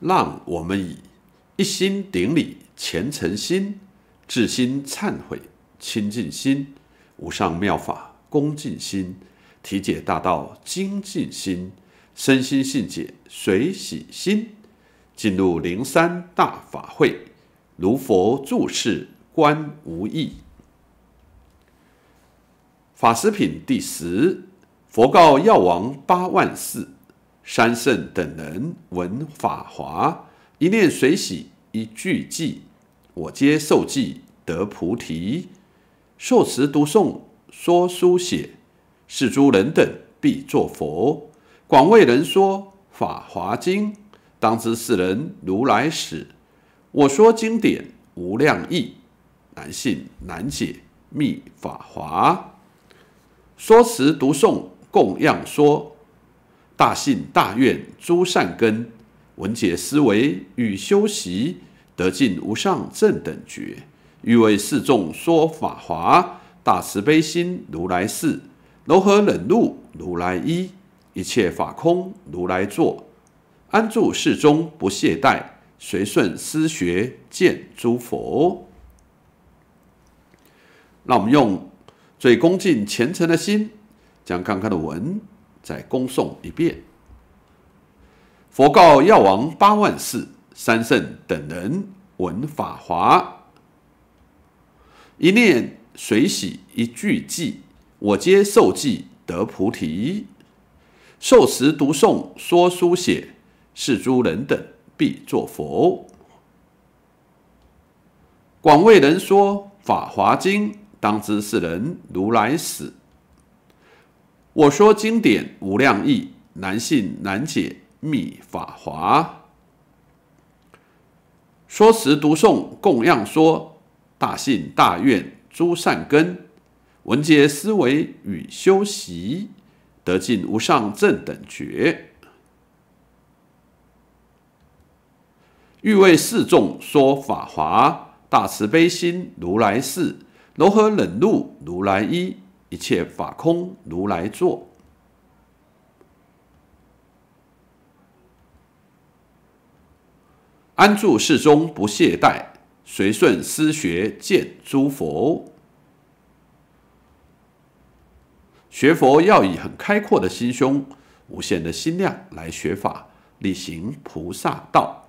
让我们以一心顶礼虔诚心、至心忏悔清净心、无上妙法恭敬心、体解大道精进心、身心信解随喜心，进入灵山大法会，如佛注世观无异。《法事品》第十，佛告药王八万四。三圣等人闻法华，一念随喜，一句记，我皆受记得菩提。受持读诵说书写，是诸人等必作佛。广为人说法华经，当知此人如来始。我说经典无量意，难信难解密法华。说词读诵供养说。大信大愿，诸善根；闻解思维与修习，得尽无上正等觉。欲为世众说法华，大慈悲心如来世；柔和忍怒如来一，一切法空如来坐。安住世中不懈怠，随顺思学见诸佛。让我们用最恭敬虔诚的心，将刚刚的文。再恭送一遍。佛告药王八万事，三圣等人闻法华，一念随喜一句记，我皆受记得菩提。受持读诵说书写，是诸人等必作佛。广为人说法华经，当知是人如来使。我说经典无量义，难信难解《密法华》。说词读诵供样说，大信大愿诸善根，闻皆思维与修习，得尽无上正等觉。欲为示众说法华，大慈悲心如来世，柔和忍怒如来一一切法空，如来坐，安住世中不懈怠，随顺思学见诸佛。学佛要以很开阔的心胸、无限的心量来学法，力行菩萨道。